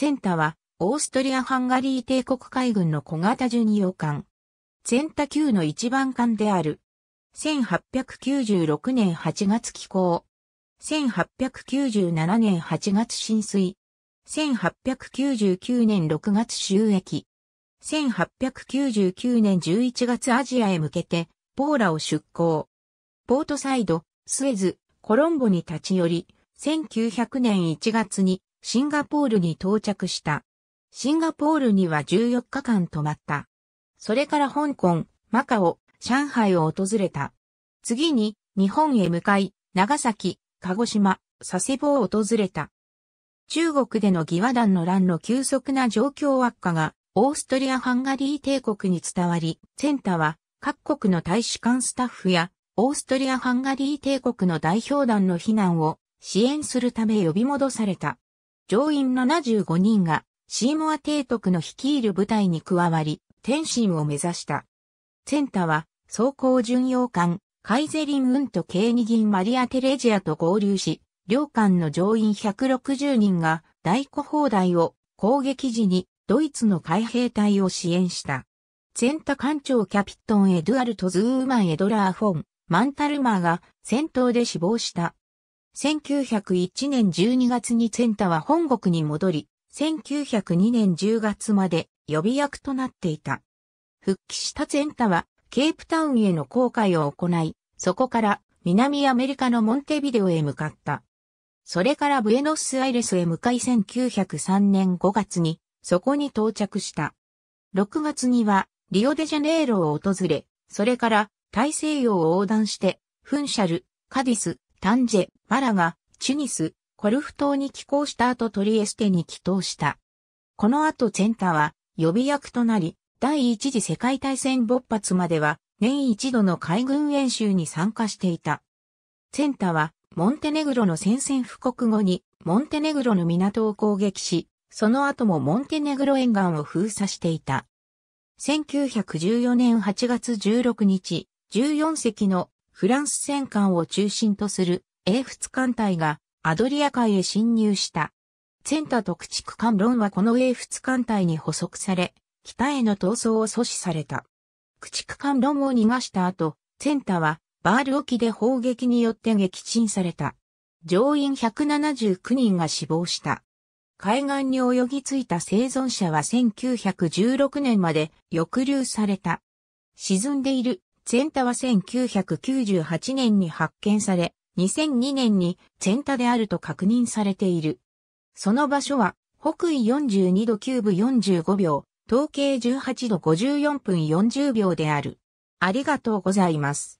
ツェンタは、オーストリア・ハンガリー帝国海軍の小型巡洋艦。ツェンタ級の一番艦である。1896年8月寄港。1897年8月浸水。1899年6月収益。1899年11月アジアへ向けて、ポーラを出港。ポートサイド、スエズ、コロンボに立ち寄り、1900年1月にシンガポールに到着した。シンガポールには14日間泊まった。それから香港、マカオ、上海を訪れた。次に日本へ向かい、長崎、鹿児島、佐世保を訪れた。中国での義和団の乱の急速な状況悪化が、オーストリア・ハンガリー帝国に伝わり、センタは各国の大使館スタッフや、オーストリア・ハンガリー帝国の代表団の避難を支援するため呼び戻された。乗員75人がシーモア提督の率いる部隊に加わり、天津を目指した。センタは、装甲巡洋艦、カイゼリン・ウンとケーニギン・マリア・テレジアと合流し、両艦の乗員160人が大古砲台を攻撃時にドイツの海兵隊を支援した。センタ艦長キャピットン・エドゥアルト・ズーマン・エドラー・フォン、マンタルマーが戦闘で死亡した。1901年12月にセンタは本国に戻り、1902年10月まで予備役となっていた。復帰したセンタは、ケープタウンへの航海を行い、そこから南アメリカのモンテビデオへ向かった。それからブエノスアイレスへ向かい1903年5月に、そこに到着した。6月には、リオデジャネイロを訪れ、それから大西洋を横断して、フンシャル、カディス、タンジェ、マラガ、チュニス、コルフ島に寄港した後トリエステに帰港した。この後チェンタは予備役となり、第一次世界大戦勃発までは年一度の海軍演習に参加していた。チェンタはモンテネグロの宣戦布告後にモンテネグロの港を攻撃し、その後もモンテネグロ沿岸を封鎖していた。1914年8月16日、14隻のフランス戦艦を中心とする英仏艦隊がアドリア海へ侵入した。センタと駆逐艦論はこの英仏艦隊に捕捉され、北への闘争を阻止された。駆逐艦論を逃がした後、センタはバール沖で砲撃によって撃沈された。乗員179人が死亡した。海岸に泳ぎ着いた生存者は1916年まで抑留された。沈んでいるツェンタは1998年に発見され、2002年にツェンタであると確認されている。その場所は、北緯42度9分45秒、統計18度54分40秒である。ありがとうございます。